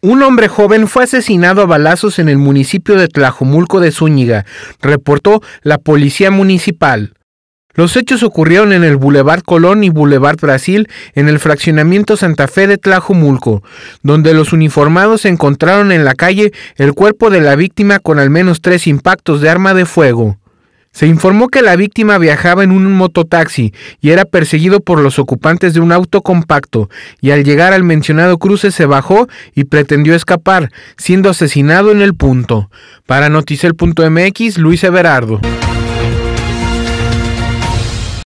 Un hombre joven fue asesinado a balazos en el municipio de Tlajomulco de Zúñiga, reportó la policía municipal. Los hechos ocurrieron en el Boulevard Colón y Boulevard Brasil, en el fraccionamiento Santa Fe de Tlajomulco, donde los uniformados encontraron en la calle el cuerpo de la víctima con al menos tres impactos de arma de fuego. Se informó que la víctima viajaba en un mototaxi y era perseguido por los ocupantes de un auto compacto y al llegar al mencionado cruce se bajó y pretendió escapar, siendo asesinado en el punto. Para Noticel.mx, Luis Everardo.